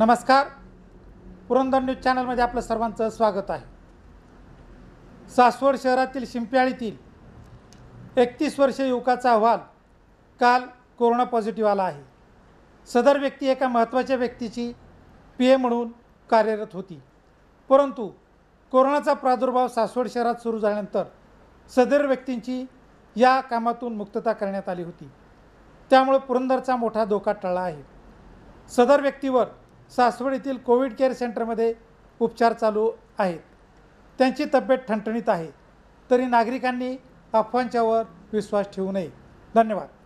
नमस्कार पुरंदर न्यूज चॅनलमध्ये आपलं सर्वांचं स्वागत आहे सासवड शहरातील शिंप्याळीतील एकतीस वर्षीय युवकाचा अहवाल काल कोरोना पॉझिटिव्ह आला आहे सदर व्यक्ती एका महत्त्वाच्या व्यक्तीची पी ए म्हणून कार्यरत होती परंतु कोरोनाचा प्रादुर्भाव सासवड शहरात सुरू झाल्यानंतर सदर व्यक्तींची या कामातून मुक्तता करण्यात आली होती त्यामुळे पुरंदरचा मोठा धोका टळला आहे सदर व्यक्तीवर सासवड येथील कोविड केअर सेंटरमध्ये उपचार चालू आहेत त्यांची तब्येत ठणठणीत आहे तरी नागरिकांनी अफवांच्यावर विश्वास ठेवू नये धन्यवाद